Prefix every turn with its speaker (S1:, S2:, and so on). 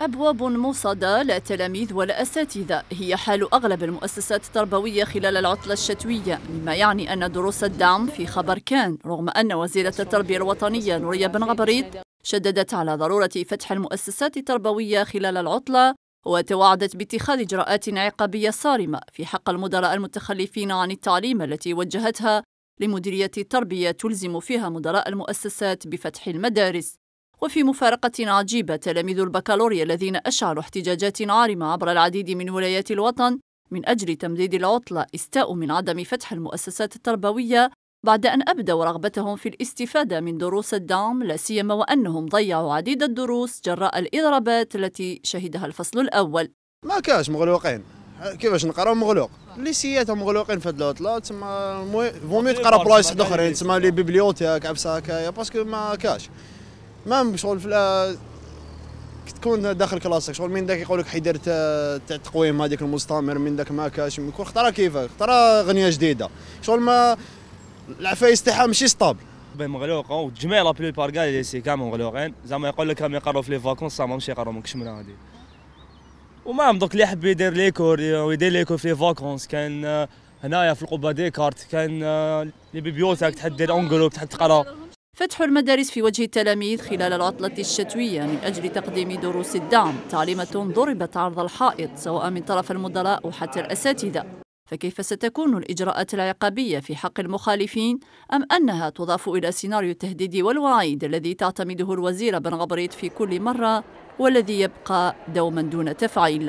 S1: أبواب موصدة للتلاميذ والأساتذة هي حال أغلب المؤسسات التربوية خلال العطلة الشتوية مما يعني أن دروس الدعم في خبر كان رغم أن وزيرة التربية الوطنية نورية بن غبريت شددت على ضرورة فتح المؤسسات التربوية خلال العطلة وتوعدت باتخاذ إجراءات عقابية صارمة في حق المدراء المتخلفين عن التعليم التي وجهتها لمديرية التربية تلزم فيها مدراء المؤسسات بفتح المدارس وفي مفارقة عجيبة تلاميذ البكالوريا الذين أشعلوا احتجاجات عارمة عبر العديد من ولايات الوطن من أجل تمديد العطلة استاءوا من عدم فتح المؤسسات التربوية بعد أن أبدوا رغبتهم في الاستفادة من دروس الدعم لا سيما وأنهم ضيعوا عديد الدروس جراء الإضرابات التي شهدها الفصل الأول
S2: ما كاش مغلوقين كيفاش نقراو مغلوق سيات مغلوقين في هاد العطله تما فوميو تقرا بلايص اخرين تما لي بيبليوتيك عبس هكايا باسكو ما كاش ما شغل في تكون داخل كلاسك شغل من ذاك يقول لك حيدير تاع التقويم هذيك المستمر من ذاك ما كاش
S3: يكون اختار كيفك اختار اغنيه جديده شغل ما العفايس تاعها ماشي ستابل مغلوقه وجميع لا بلو بار قال لي سي كامل مغلوقين زعما يقول لك هم يقروا في لي فاكونس زعما ماشي يقروا منكش من هادي وما دوك اللي يحب يدير ليكور ويدير ليكور في فاكونس كان آه، هنايا في القبه ديكارت كان آه، لي بيبيوتاك تحدد دير اون جروب تحد تقرا
S1: فتح المدارس في وجه التلاميذ خلال العطلة الشتوية من أجل تقديم دروس الدعم تعليمة ضربت عرض الحائط سواء من طرف المدراء أو حتى الأساتذة فكيف ستكون الإجراءات العقابية في حق المخالفين أم أنها تضاف إلى سيناريو التهديد والوعيد الذي تعتمده الوزير بن غبريت في كل مرة والذي يبقى دوما دون تفعيل